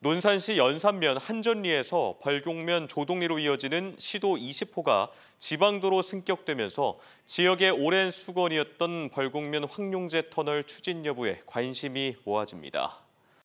논산시 연산면 한전리에서 벌곡면 조동리로 이어지는 시도 20호가 지방도로 승격되면서 지역의 오랜 수건이었던 벌곡면 황룡재 터널 추진 여부에 관심이 모아집니다.